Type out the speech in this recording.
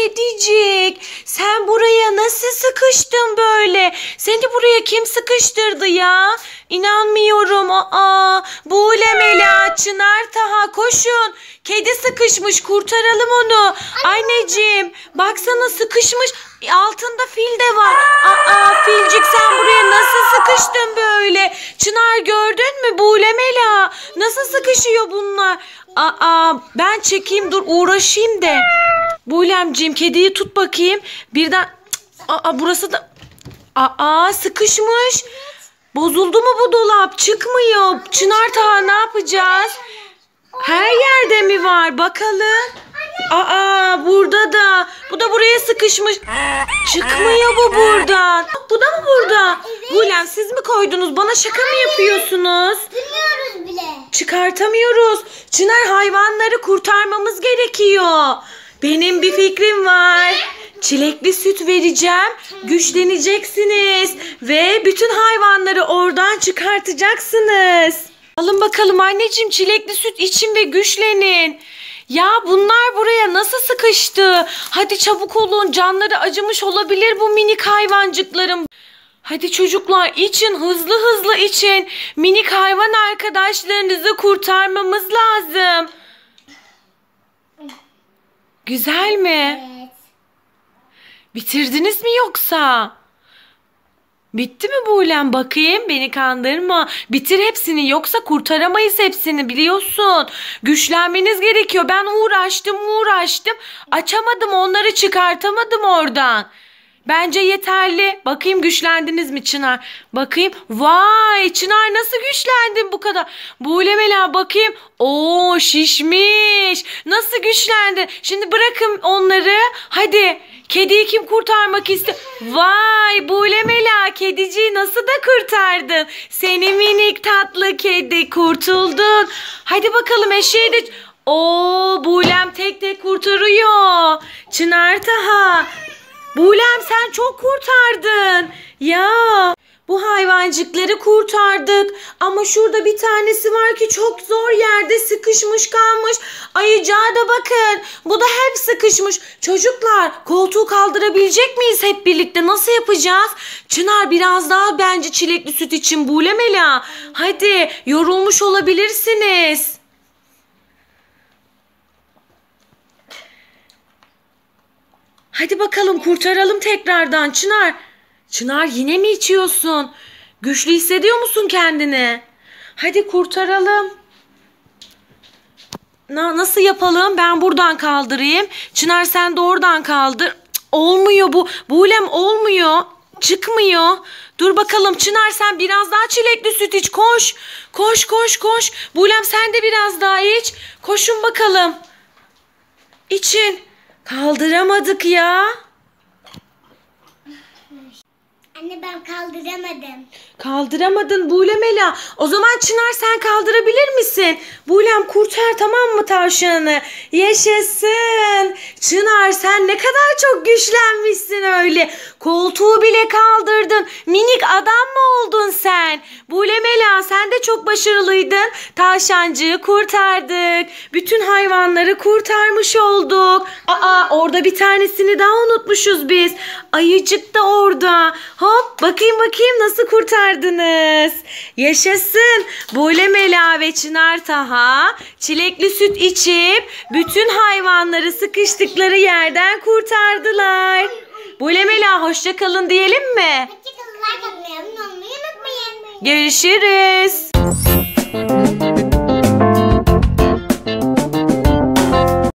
kedicik sen buraya nasıl sıkıştın böyle? Seni buraya kim sıkıştırdı ya? İnanmıyorum. Aa, Bule Mela, Çınar Taha koşun. Kedi sıkışmış kurtaralım onu. Anneciğim baksana sıkışmış. Altında fil de var. Aa, filcik sen buraya nasıl sıkıştın böyle? Çınar gördün mü Bule Mela? Nasıl sıkışıyor bunlar? Aa, ben çekeyim dur uğraşayım de. Bulemciğim kediyi tut bakayım. Birden aa burası da aa sıkışmış. Bozuldu mu bu dolap? Çıkmıyor. Çınar Taha ne yapacağız? Her yerde mi var? Bakalım. Aa burada da. Bu da buraya sıkışmış. Çıkmıyor bu buradan. Bu da mı burada? Bulem siz mi koydunuz? Bana şaka mı yapıyorsunuz? Bilmiyoruz bile. Çıkartamıyoruz. Çınar hayvanları kurtarmamız gerekiyor. Benim bir fikrim var. Çilekli süt vereceğim. Güçleneceksiniz. Ve bütün hayvanları oradan çıkartacaksınız. Alın bakalım anneciğim çilekli süt için ve güçlenin. Ya bunlar buraya nasıl sıkıştı? Hadi çabuk olun canları acımış olabilir bu minik hayvancıkların. Hadi çocuklar için hızlı hızlı için minik hayvan arkadaşlarınızı kurtarmamız lazım. Güzel mi? Evet. Bitirdiniz mi yoksa? Bitti mi Buğlem? Bakayım beni kandırma. Bitir hepsini yoksa kurtaramayız hepsini biliyorsun. Güçlenmeniz gerekiyor. Ben uğraştım uğraştım. Açamadım onları çıkartamadım oradan. Bence yeterli. Bakayım güçlendiniz mi Çınar? Bakayım. Vay Çınar nasıl güçlendin bu kadar? Bule Mela bakayım. Oo şişmiş. Nasıl güçlendin? Şimdi bırakın onları. Hadi. Kediyi kim kurtarmak istiyor? Vay Bule Mela kediciyi nasıl da kurtardın? Seni minik tatlı kedi kurtuldun. Hadi bakalım eşeği de... Oo Bulem tek tek kurtarıyor. Çınar daha. Bulem sen çok kurtardın. Ya bu hayvancıkları kurtardık. Ama şurada bir tanesi var ki çok zor yerde sıkışmış kalmış. Ayıcağa da bakın. Bu da hep sıkışmış. Çocuklar koltuğu kaldırabilecek miyiz hep birlikte? Nasıl yapacağız? Çınar biraz daha bence çilekli süt için Bulemela. Hadi yorulmuş olabilirsiniz. Hadi bakalım kurtaralım tekrardan Çınar. Çınar yine mi içiyorsun? Güçlü hissediyor musun kendini? Hadi kurtaralım. Na, nasıl yapalım? Ben buradan kaldırayım. Çınar sen de oradan kaldır. Cık, olmuyor bu. Buğlem olmuyor. Çıkmıyor. Dur bakalım Çınar sen biraz daha çilekli süt iç. Koş. Koş koş koş. Buğlem sen de biraz daha iç. Koşun bakalım. İçin. Kaldıramadık ya. Anne ben kaldıramadım. Kaldıramadın Buğlem Ela. O zaman Çınar sen kaldırabilir misin? Buğlem kurtar tamam mı tavşanı? Yaşasın. Çınar sen ne kadar çok güçlenmişsin öyle. Koltuğu bile kaldırdın. Minik adam mı oldun sen? Buğlem Ela sen de çok başarılıydın. Tavşancığı kurtardık. Bütün hayvanları kurtarmış olduk. Aa orada bir tanesini daha unutmuşuz biz. Ayıcık da orada. Ha Hop bakayım bakayım nasıl kurtardınız. Yaşasın. Bule Mela ve Çınar Taha çilekli süt içip bütün hayvanları sıkıştıkları yerden kurtardılar. Bule Mela hoşça kalın diyelim mi? Görüşürüz.